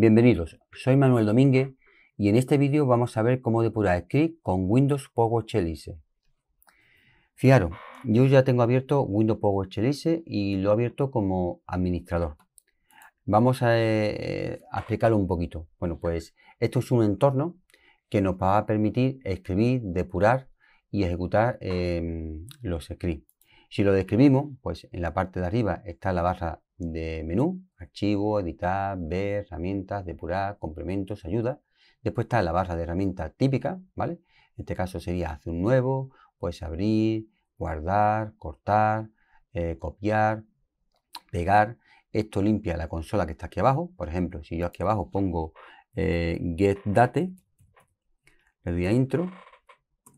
Bienvenidos, soy Manuel Domínguez y en este vídeo vamos a ver cómo depurar script con Windows Power ISE. Fijaros, yo ya tengo abierto Windows Power y lo he abierto como administrador. Vamos eh, a, explicarlo un poquito. Bueno, pues esto es un entorno que nos va a permitir escribir, depurar y ejecutar em, los scripts. Si lo describimos, pues en la parte de arriba está la barra de menú archivo, editar, ver, herramientas, depurar, complementos, ayuda. Después está la barra de herramientas típica, ¿vale? En este caso sería hacer un nuevo, puedes abrir, guardar, cortar, eh, copiar, pegar. Esto limpia la consola que está aquí abajo. Por ejemplo, si yo aquí abajo pongo eh, Get date, le doy a intro,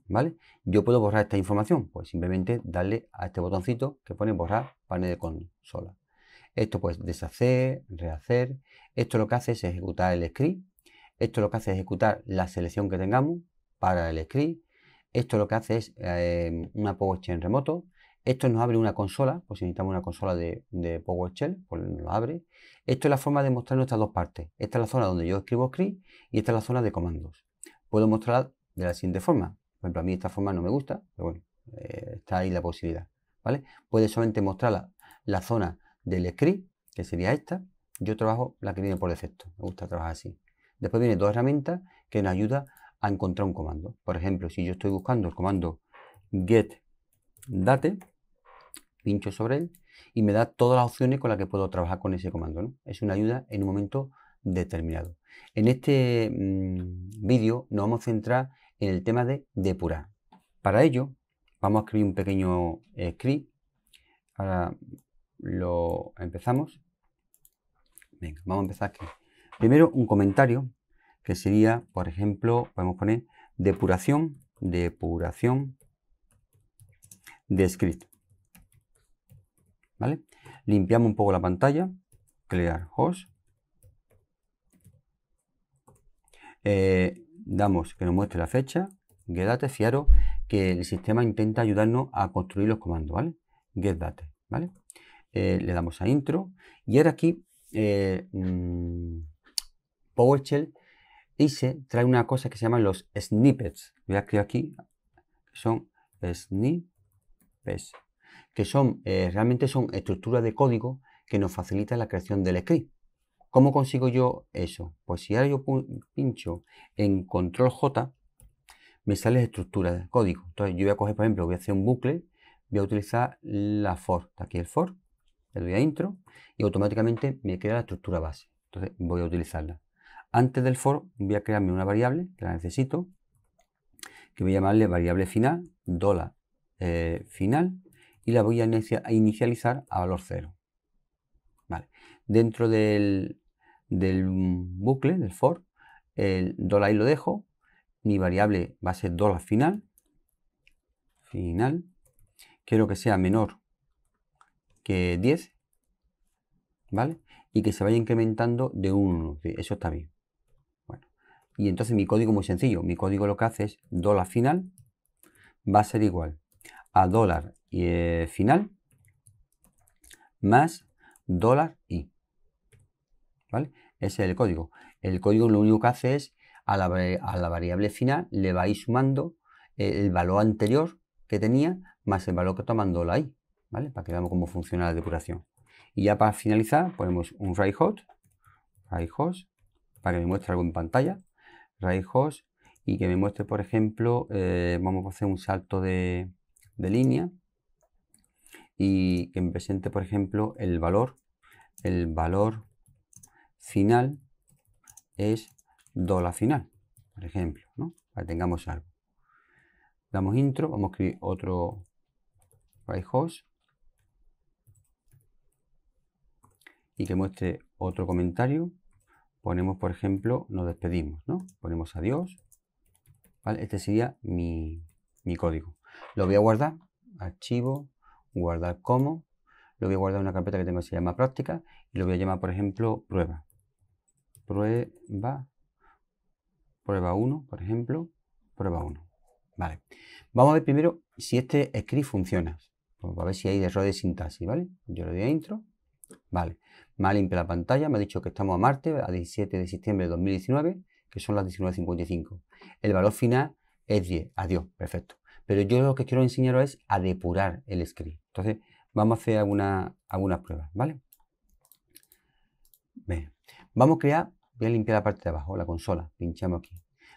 ¿vale? Yo puedo borrar esta información. Pues simplemente darle a este botoncito que pone borrar panel de consola. Esto pues deshacer, rehacer. Esto lo que hace es ejecutar el script. Esto lo que hace es ejecutar la selección que tengamos para el script. Esto lo que hace es eh, una PowerShell remoto. Esto nos abre una consola, pues si necesitamos una consola de, PowerShell, pues nos abre. Esto es la forma de mostrar nuestras dos partes. Esta es la zona donde yo escribo script y esta es la zona de comandos. Puedo mostrarla de la siguiente forma. Por ejemplo, a mí esta forma no me gusta, pero bueno, eh, está ahí la posibilidad. ¿vale? solamente mostrar la zona del script, que sería esta. Yo trabajo la que viene por defecto, me gusta trabajar así. Después viene dos herramientas que nos ayuda a encontrar un comando. Por ejemplo, si yo estoy buscando el comando get date, pincho sobre él y me da todas las opciones con las que puedo trabajar con ese comando. ¿no? Es una ayuda en un momento determinado. En este mm, vídeo nos vamos a centrar en el tema de depurar. Para ello, vamos a escribir un pequeño eh, script. Ahora lo empezamos. Venga, vamos a empezar aquí. Primero, un comentario que sería, por ejemplo, podemos poner depuración, depuración de script. ¿Vale? Limpiamos un poco la pantalla, clear host. Eh, damos que nos muestre la fecha, date. fiaros que el sistema intenta ayudarnos a construir los comandos, ¿vale? getDate, ¿vale? Eh, le damos a intro y ahora aquí eh, mm, PowerShell dice, trae una cosa que se llama los snippets. Voy a escribir aquí, son snippets, que son eh, realmente son estructuras de código que nos facilitan la creación del script. ¿Cómo consigo yo eso? Pues si ahora yo pincho en control J, me sale estructura de código. Entonces yo voy a coger, por ejemplo, voy a hacer un bucle, voy a utilizar la for, aquí el for, le doy a intro y automáticamente me crea la estructura base. Entonces voy a utilizarla. Antes del for voy a crearme una variable que la necesito, que voy a llamarle variable final, dólar eh, final, y la voy a, inicializar a valor cero. Dentro del, bucle, del for, el dólar y lo dejo, mi variable va a ser dólar final, final, quiero que sea menor que 10, ¿vale? Y que se vaya incrementando de 1 Eso está bien. Bueno, y entonces mi código muy sencillo. Mi código lo que hace es dólar final va a ser igual a dólar y eh, final más dólar y ¿Vale? Ese es el código. El código lo único que hace es a la, variable final le va ir sumando eh, el valor anterior que tenía más el valor que toma la i. Para que veamos cómo funciona la decoración Y ya para finalizar ponemos un ray hot, ray host, para que me muestre algo en pantalla, ray host, y que me muestre, por ejemplo, eh, vamos a hacer un salto de, línea y que me presente, por ejemplo, el valor. El valor final es dólar final, por ejemplo, Para que tengamos algo. Damos intro, vamos a escribir otro host y que muestre otro comentario, ponemos, por ejemplo, nos despedimos, ¿no? Ponemos adiós, ¿vale? Este sería mi, código. Lo voy a guardar, archivo, guardar como, lo voy a guardar en una carpeta que tengo que se llama práctica y lo voy a llamar, por ejemplo, prueba. Prueba, prueba 1, por ejemplo, prueba 1. Vale. Vamos a ver primero si este script funciona. Vamos a ver si hay error de sintaxis, ¿vale? Yo le doy a intro. Vale me ha limpiado la pantalla, me ha dicho que estamos a martes, a 17 de septiembre de 2019, que son las 19.55. El valor final es 10. Adiós, perfecto. Pero yo lo que quiero enseñaros es a depurar el script. Entonces, vamos a hacer algunas pruebas, ¿vale? Vamos a crear, voy a limpiar la parte de abajo, la consola, pinchamos aquí.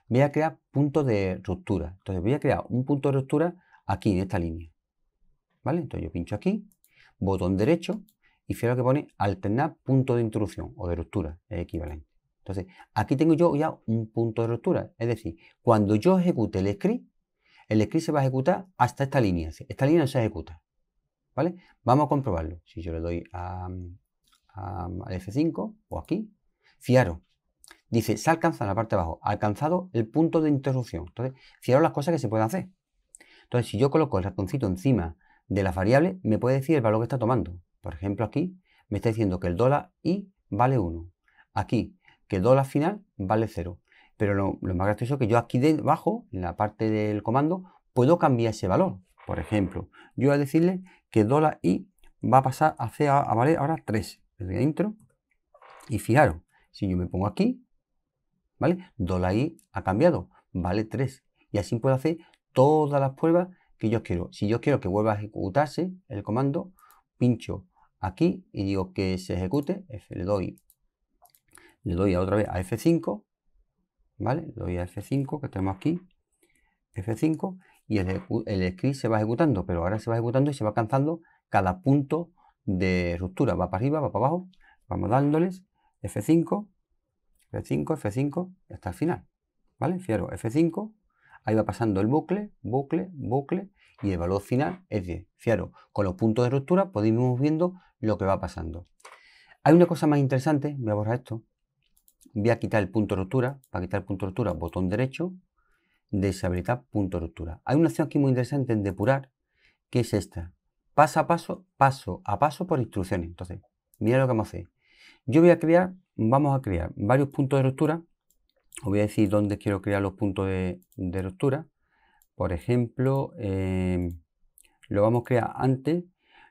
Voy a crear puntos de ruptura. Entonces, voy a crear un punto de ruptura aquí, en esta línea. ¿Vale? Entonces, yo pincho aquí, botón derecho, y fíjate que pone alternar punto de interrupción o de ruptura, es equivalente. Entonces, aquí tengo yo ya un punto de ruptura, es decir, cuando yo ejecute el script, el script se va a ejecutar hasta esta línea, esta línea no se ejecuta, ¿vale? Vamos a comprobarlo, si yo le doy a, al F5 o aquí, fiaro, dice, se alcanza en la parte de abajo, alcanzado el punto de interrupción, entonces, fiaro las cosas que se pueden hacer. Entonces, si yo coloco el ratoncito encima de la variable, me puede decir el valor que está tomando, por ejemplo, aquí me está diciendo que el dólar I vale 1. Aquí, que el dólar final vale 0. Pero lo, más gracioso es que yo aquí debajo, en la parte del comando, puedo cambiar ese valor. Por ejemplo, yo voy a decirle que dólar I va a pasar a, a, valer ahora 3. Y fijaros, si yo me pongo aquí, ¿vale? Dólar I ha cambiado, vale 3. Y así puedo hacer todas las pruebas que yo quiero. Si yo quiero que vuelva a ejecutarse el comando, pincho aquí y digo que se ejecute, F, le doy, le doy otra vez a F5, ¿vale? Le doy a F5 que tenemos aquí, F5 y el, script se va ejecutando, pero ahora se va ejecutando y se va alcanzando cada punto de ruptura, va para arriba, va para abajo, vamos dándoles F5, F5, F5 hasta el final, ¿vale? fiero F5, ahí va pasando el bucle, bucle, bucle y el valor final es 10. fiero, con los puntos de ruptura podemos ir viendo lo que va pasando. Hay una cosa más interesante, voy a borrar esto. Voy a quitar el punto de ruptura. Para quitar el punto de ruptura, botón derecho, deshabilitar punto de ruptura. Hay una opción aquí muy interesante en depurar, que es esta. Paso a paso, paso a paso por instrucciones. Entonces, mira lo que vamos a hacer. Yo voy a crear, vamos a crear varios puntos de ruptura. Os voy a decir dónde quiero crear los puntos de, ruptura. Por ejemplo, eh, lo vamos a crear antes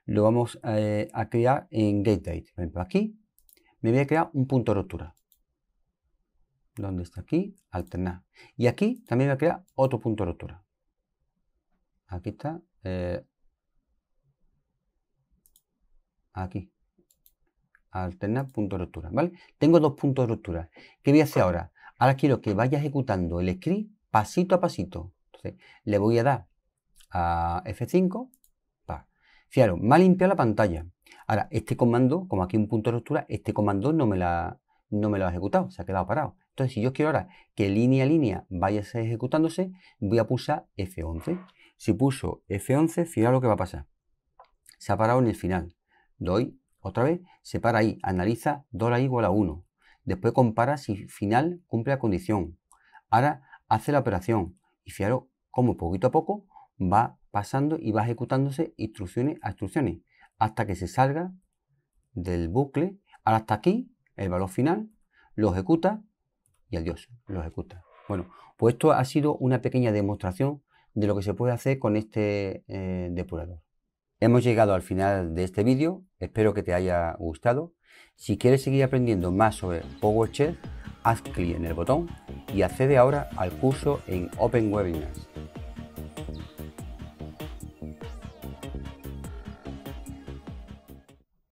lo vamos eh, a, crear en GateDate. Por aquí me voy a crear un punto de ruptura. ¿Dónde está aquí? Alternar. Y aquí también voy a crear otro punto de ruptura. Aquí está. Eh, aquí. Alternar punto de ruptura. ¿Vale? Tengo dos puntos de ruptura. ¿Qué voy a hacer ahora? Ahora quiero que vaya ejecutando el script pasito a pasito. Entonces, le voy a dar a F5 Fijaros, me ha limpiado la pantalla. Ahora, este comando, como aquí un punto de ruptura, este comando no me, la, lo ha ejecutado, se ha quedado parado. Entonces, si yo quiero ahora que línea a línea vaya ejecutándose, voy a pulsar F11. Si pulso F11, fijaros lo que va a pasar. Se ha parado en el final. Doy otra vez, se para ahí, analiza dólar igual a 1. Después compara si final cumple la condición. Ahora hace la operación. Y fijaros cómo poquito a poco va pasando y va ejecutándose instrucciones a instrucciones hasta que se salga del bucle. Ahora hasta aquí, el valor final, lo ejecuta y adiós, lo ejecuta. Bueno, pues esto ha sido una pequeña demostración de lo que se puede hacer con este eh, depurador. Hemos llegado al final de este vídeo, espero que te haya gustado. Si quieres seguir aprendiendo más sobre PowerShell, haz clic en el botón y accede ahora al curso en Open Webinars.